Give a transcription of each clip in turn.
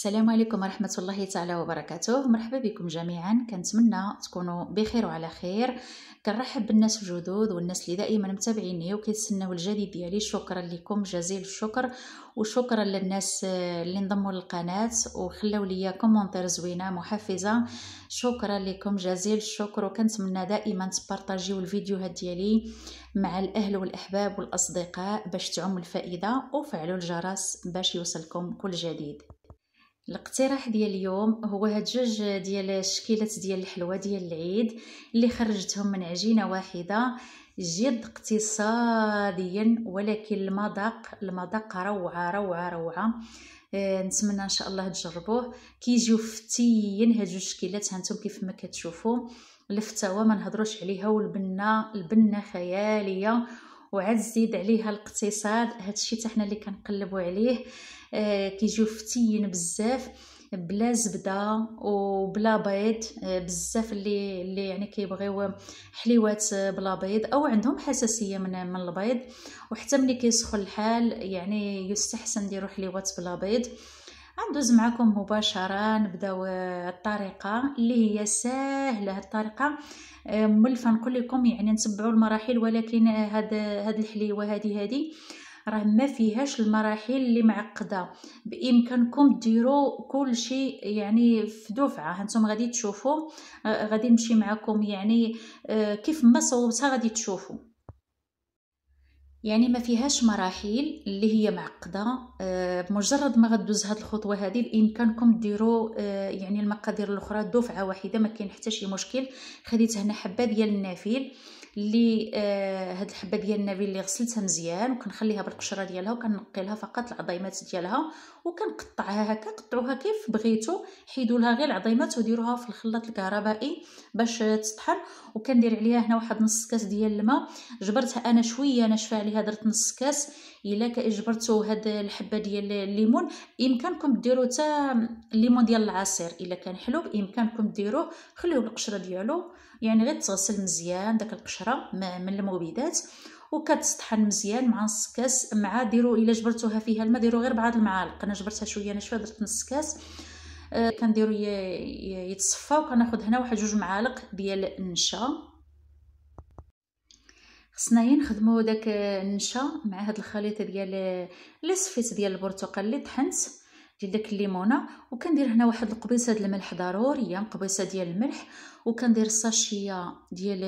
السلام عليكم ورحمة الله تعالى وبركاته مرحبا بكم جميعا كنتمنى تكونوا بخير وعلى خير كنرحب بالناس الجدد والناس اللي دائما متابعيني وكيتسناو الجديد ديالي شكرا لكم جزيل الشكر وشكرا للناس اللي انضموا للقناة وخلاو ليا كومونتير زوينة محفزة شكرا لكم جزيل الشكر وكنتمنى دائما تبارطاجيو الفيديوهات ديالي مع الاهل والاحباب والاصدقاء باش تعم الفائدة وفعلوا الجرس باش يوصلكم كل جديد الاقتراح ديال اليوم هو هاد جوج ديال الشكيلات ديال الحلوى ديال العيد اللي خرجتهم من عجينه واحده جد اقتصاديا ولكن المذاق المذاق روعه روعه روعه آه، نتمنى ان شاء الله تجربوه كيجيو فتيين هاد جوج شكيلات هانتم كيف ما كتشوفوا الفتاوى ما نهضروش عليها والبنه البنه خياليه وعاد زيد عليها الاقتصاد هادشي حتى حنا اللي كنقلبو عليه آه، كيجيو فتيين بزاف بلا زبده وبلا بيض آه، بزاف اللي اللي يعني كيبغيو حليوات بلا بيض او عندهم حساسيه من من البيض وحتى ملي كيسخن الحال يعني يستحسن يديروا حليوات بلا بيض غندوز معكم مباشره نبداو الطريقه اللي هي سهله الطريقه آه، ملفه نقول لكم يعني نتبعوا المراحل ولكن هاد هاد الحليوه هادي هادي راه ما فيهاش المراحل اللي معقده بامكانكم ديروا كل شيء يعني في دفعه هانتم غادي تشوفوا آه، غادي نمشي معكم يعني آه، كيف ما صوبتها غادي تشوفوا يعني ما فيهاش مراحل اللي هي معقده آه، بمجرد ما غدوز هاد الخطوه هذه بامكانكم ديروا آه، يعني المقادير الاخرى دفعه واحده ما كاين حتى شي مشكل خديت هنا حبه ديال النافيل اللي آه هاد الحبه ديال النبيل اللي غسلتها مزيان وكنخليها بالقشره ديالها وكنقي لها فقط العظيمات ديالها وكنقطعها هكا قطعوها كيف بغيتو حيدوا لها غير العظيمات وديروها في الخلاط الكهربائي باش تطحن وكندير عليها هنا واحد نص كاس ديال الماء جبرتها انا شويه ناشفه عليها درت نص كاس الا جبرتو هاد الحبه ديال الليمون يمكنكم ديروا حتى الليمون ديال العصير الا كان حلو يمكنكم ديروه خليوه بالقشره ديالو يعني غير تغسل مزيان داك القشره 10 من المبيدات وكتطحن مزيان مع نص كاس مع ديروا الا جبرتوها فيها الماء ديروا غير بعض المعالق انا جبرتها شويه ناشفه درت نص كاس آه كنديروا يتصفى وكناخذ هنا واحد جوج معالق ديال النشا خصنا نخدموا داك النشا مع هاد الخليط ديال آه، لي ديال البرتقال اللي طحنت ديال داك الليمونه وكندير هنا واحد القبيصه ديال الملح ضروريه يعني قبيصه ديال الملح وكندير الساشيه ديال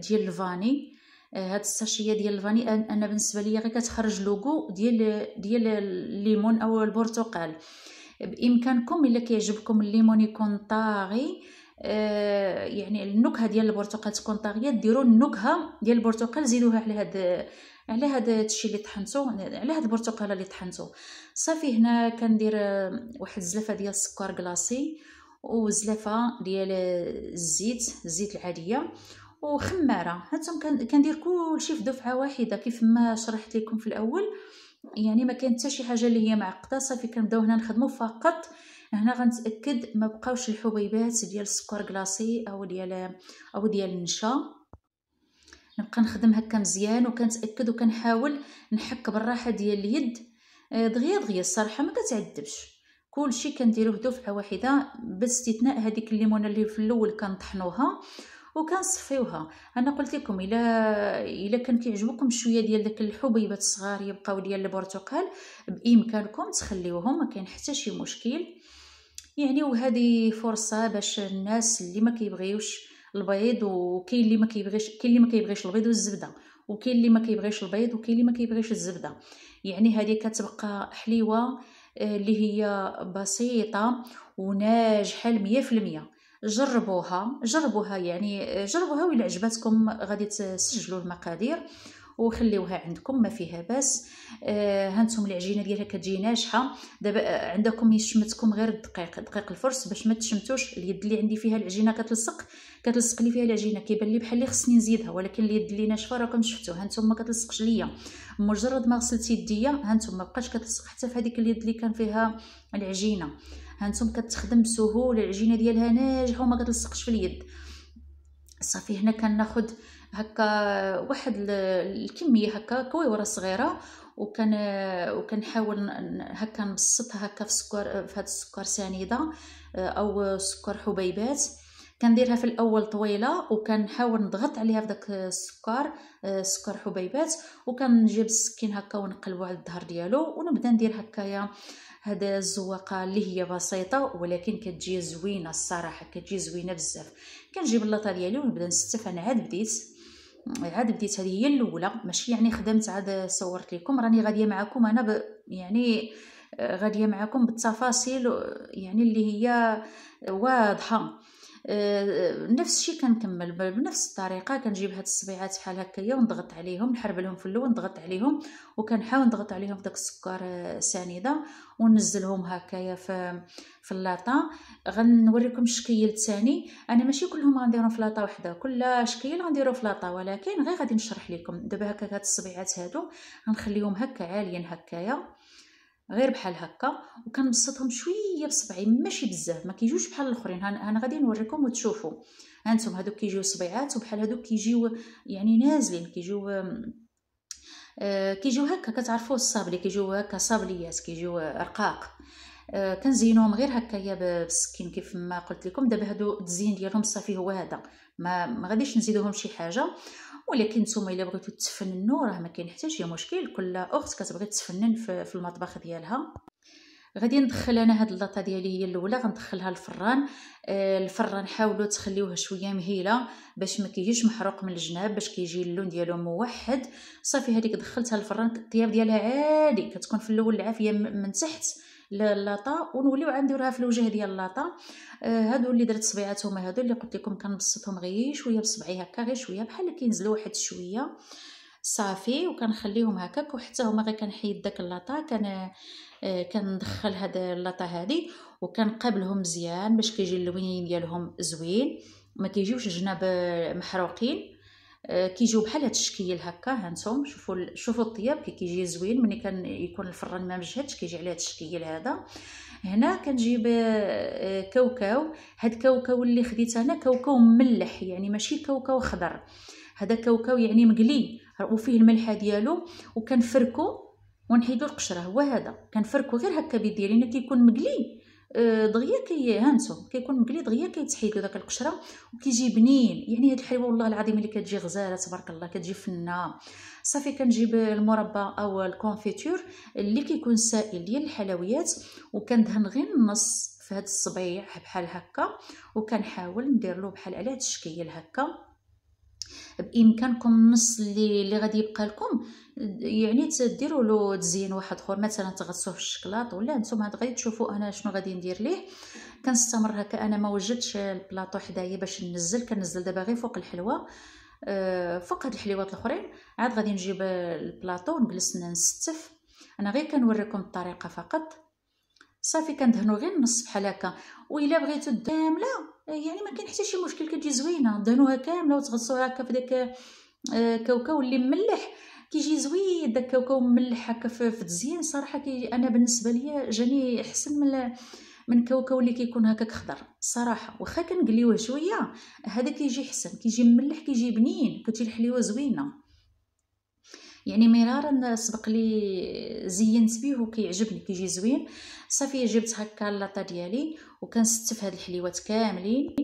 ديال الفاني آه، هاد الساشيه ديال الفاني انا بالنسبه ليا غير كتخرج لوغو ديال ديال الليمون او البرتقال بامكانكم الا كيعجبكم الليمون يكون طاغي آه، يعني النكهه ديال البرتقال تكون طاغيه ديروا النكهه ديال البرتقال زيدوها على هاد على هاد الشيء اللي طحنتو على هاد البرتقاله اللي طحنتو صافي هنا كندير واحد الزلافه ديال السكر كلاصي وزلافه ديال الزيت الزيت العاديه وخماره هانتم كندير كلشي في دفعه واحده كيف ما شرحت لكم في الاول يعني ما كانت حتى شي حاجه اللي هي معقده صافي كنبداو هنا نخدمو فقط هنا غنتاكد ما بقاوش الحبيبات ديال السكر كلاصي او ديال او ديال النشا نبقى نخدم هكا مزيان وكنتاكد وكنحاول نحك بالراحه ديال اليد آه، دغيا دغيا الصراحه ما كتعذبش كلشي كنديروه دفعه واحده باستثناء هذيك الليمونه اللي في الاول كنطحنوها وكنصفيوها انا قلت لكم الا الا كان كيعجبكم شويه ديال داك الحبيبات الصغار يبقاو ديال البرتقال بامكانكم تخليوهم ما كاين حتى شي مشكل يعني وهذه فرصه باش الناس اللي ما كيبغيوش البيض وكاين اللي ما كيبغيش كاين اللي ما كيبغيش البيض والزبده وكاين اللي ما كيبغيش البيض وكاين اللي ما كيبغيش الزبده يعني هذه كتبقى حليوه آه، اللي هي بسيطه وناجحه المية في المية جربوها جربوها يعني آه، جربوها وإلا عجبتكم غادي تسجلوا المقادير وخليوها عندكم ما فيها باس آه هانتم العجينه ديالها كتجي ناجحه دابا آه، عندكم يشمتكم غير الدقيق دقيق الفرص باش ما تشمتوش اليد اللي عندي فيها العجينه كتلصق كتلصق لي فيها العجينه كيبان لي بحال اللي خصني نزيدها ولكن اليد اللي ناشفه راكم شفتوا هانتم ما كتلصقش ليا مجرد ما غسلت يديا هانتم ما بقاش كتلصق حتى في هذيك اليد اللي كان فيها العجينه هانتم كتخدم بسهوله العجينه ديالها ناجحه وما كتلصقش في اليد صافي هنا كناخد هكا واحد الكميه هكا كويوره صغيره وكان وكنحاول هكا نبسطها هكا في سكر في هذا السكر سنيده آه، او سكر حبيبات كنديرها في الاول طويله وكنحاول نضغط عليها في داك السكر السكر آه، حبيبات وكنجيب السكين هكا ونقلبو على الظهر ديالو ونبدا ندير هكايا هاد الزواقه اللي هي بسيطه ولكن كتجي زوينه الصراحه كتجي زوينه بزاف كنجيب اللاطه ديالي ونبدا نستف انا عاد بديت عاد بديت هذه هي الاولى ماشي يعني خدمت عاد صورت لكم راني غاديه معكم انا ب... يعني آه، غاديه معكم بالتفاصيل يعني اللي هي واضحه نفس الشيء كنكمل بنفس الطريقه كنجيب هاد الصبيعات بحال هكايا ونضغط عليهم نحرب لهم في اللون نضغط عليهم وكنحاول نضغط عليهم داك السكر آه، سنيده وننزلهم هكايا في في اللاطا غنوريكم الشكيل الثاني انا ماشي كلهم غنديرهم في لاطا وحده كل شكيل غنديرو في لاطا ولكن غير غادي نشرح لكم دابا هكا هاد الصبيعات هادو غنخليهم هكا عاليين هكايا غير بحال هكا وكنبسطهم شويه بصبعي ماشي بزاف ما كيجوش بحال الاخرين انا غادي نوريكم وتشوفوا هانتم هذوك كيجيو صبيعات وبحال هذوك كيجيو يعني نازلين كيجيو آه كيجيو هكا كتعرفوا الصابلي كيجيو هكا صابليات كيجيو رقاق آه، كنزينوهم غير هكايا بالسكين كيف ما قلت لكم دابا هادو التزيين ديالهم صافي هو هذا ما ما غاديش نزيدوهم شي حاجه ولكن نتوما الا بغيتو تفننوا راه ما كاين حتى شي مشكل كل اخت كتبغي تفنن في المطبخ ديالها غادي ندخل انا هاد اللاطه ديالي هي الاولى غندخلها الفران آه، الفران حاولوا تخليوه شويه مهيله باش ما كيجيش محروق من الجناب باش كيجي اللون ديالو موحد صافي هذيك دخلتها الفران الطياب ديالها عادي كتكون في الاول العافيه من تحت اللاطا ونوليو غنديروها في الوجه ديال اللاطا آه، هادو اللي درت صبيعاتهم هادو اللي قلت لكم كنبسطهم غير شويه بصبعي هكا غير شويه بحال كينزلوا واحد شويه صافي وكنخليهم هكاك وحتى هما غير كنحيد داك اللاطا كان آه، كندخل هاد اللاطا هادي وكنقابلهم مزيان باش كيجي اللوين ديالهم زوين ما كيجيوش جناب محروقين آه، كيجيو بحال هاد الشكل هكا هانتوم شوفوا شوفوا الطياب كي كيجي زوين ملي كان يكون الفران ما مجهدش كيجي على هاد الشكل هذا هنا كنجيب آه، آه، كاوكاو هاد كاوكاو اللي خديت انا كاوكاو مملح يعني ماشي كاوكاو خضر هذا كاوكاو يعني مقلي وفيه الملحه ديالو وكنفركو ونحيدو القشره هو هذا كنفركو غير هكا بيدي لان كيكون مقلي آه، دغيا كي هانتو كيكون مقلي دغيا كيتحيدو داك القشره وكيجي بنين يعني هاد الحلوه والله العظيم اللي كتجي غزاله تبارك الله كتجي فنه صافي كنجيب المربى او الكونفيتور اللي كيكون سائل ديال الحلويات وكندهن غير النص في هاد الصبيع بحال هكا وكنحاول ندير له بحال على هاد الشكل هكا بامكانكم النص اللي اللي غادي يبقى لكم يعني تديروا له تزيين واحد اخر مثلا تغطسوه الشكلاط ولا نتوما عاد غادي تشوفوا انا شنو غادي ندير ليه كنستمر هكا انا ما وجدتش البلاطو حدايا باش ننزل كنزل دابا غير فوق الحلوه آه، فوق هاد الحلوات الاخرين عاد غادي نجيب البلاطو ونجلس نستف انا غير كنوريكم الطريقه فقط صافي كندهنو غير النص بحال هكا والا بغيتو كامله يعني ما كاين حتى شي مشكل كتجي زوينه دهنوها كامله وتغطسوها هكا في داك آه، كاوكاو اللي مملح كيجي زوين داك كوكو ملح هكا في التزيين صراحه كي انا بالنسبه ليا جاني احسن من من كاوكاو اللي كيكون هكاك خضر صراحه واخا كنقليوه شويه هذا كيجي حسن كيجي ملح كيجي بنين كتجي الحليوه زوينه يعني مرارا سبق لي زينت بيه وكيعجبني كيجي زوين صافي جبت هكا اللاطه ديالي وكنستف هاد الحليوات كاملين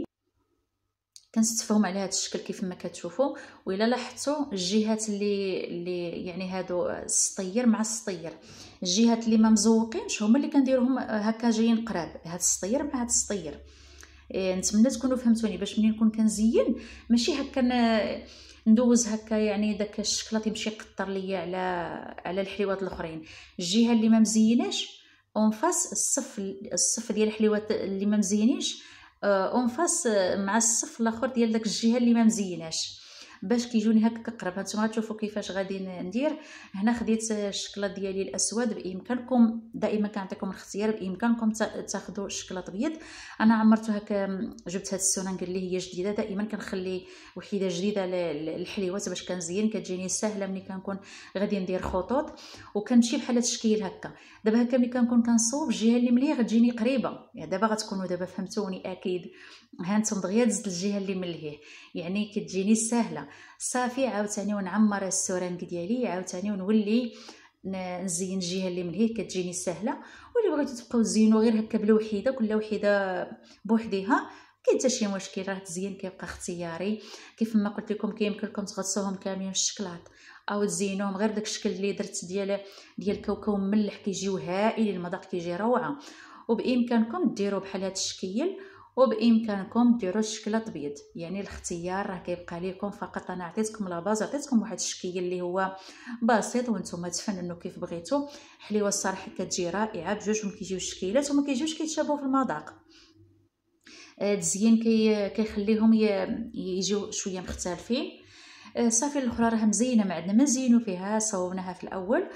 كنستفهم على هذا الشكل كيف ما كتشوفوا والا لاحظتوا الجهات اللي اللي يعني هادو السطير مع السطير الجهات اللي ما مزوقينش هما اللي كنديرهم هكا جايين قراب هاد السطير مع هاد السطير إيه نتمنى تكونوا فهمتوني باش ملي نكون كنزين ماشي هكا ندوز هكا يعني داك الشكل يمشي يقطر ليا على على الحلوات الاخرين الجهه اللي ما مزيناش اون فاس الصف الصف ديال الحلوات اللي ما مزينينش آه، اون فاس آه، مع الصف الاخر ديال داك الجهه اللي ما مزيناش باش كيجوني هكا قرب هانتوما تشوفوا كيفاش غادي ندير هنا خديت الشكلاط ديالي الاسود بامكانكم دائما كنعطيكم الاختيار بامكانكم تاخذوا الشكلاط الابيض انا عمرته هكا جبت هاد السونانك اللي هي جديده دائما كنخلي وحيده جديده للحليوات باش كنزين كتجيني سهله ملي كنكون غادي ندير خطوط وكنمشي بحال هاد الشكل هكا دابا هكا ملي كنكون كنصوب الجهه اللي ملي غتجيني قريبه يعني دابا غتكونوا دابا فهمتوني اكيد هانتم دغيا تزد الجهه اللي ملهيه يعني كتجيني سهله صافي عاوتاني ونعمر السورانك ديالي عاوتاني ونولي نزين الجهه اللي من هيك كتجيني سهله واللي بغيتو تبقاو تزينو غير هكا بلا وحيده كل وحيده بوحديها كاين حتى شي مشكل راه التزيين كيبقى اختياري كيف ما قلت لكم كيمكن لكم تغطسوهم كاملين في الشكلاط او تزينوهم غير داك الشكل اللي درت ديال ديال الكاوكاو مملح كيجيو هائل المذاق كيجي روعه وبامكانكم ديروا بحال هاد الشكل وبامكانكم ديروا الشكل تبيض يعني الاختيار راه كيبقى ليكم فقط انا عطيتكم لاباز عطيتكم واحد الشكل اللي هو بسيط وانتم تفننوا كيف بغيتو حليوه الصراحه كتجي رائعه بجوجهم كيجيو الشكيلات وما كيجيوش كيتشابهوا في المذاق آه، التزيين كي كيخليهم يجيو شويه مختلفين آه، صافي الاخرى راه مزينه ما عندنا ما فيها صوبناها في الاول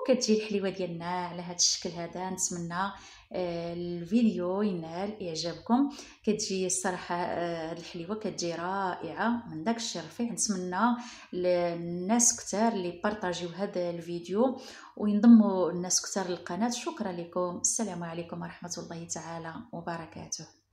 وكتجي الحليوه ديالنا على هذا الشكل هذا نتمنى آه، الفيديو ينال اعجابكم كتجي الصراحه آه، الحليوه كتجي رائعه من داك الشيء رفيع نتمنى الناس كتار اللي بارطاجيو هذا الفيديو وينضموا الناس كتار للقناه شكرا لكم السلام عليكم ورحمه الله تعالى وبركاته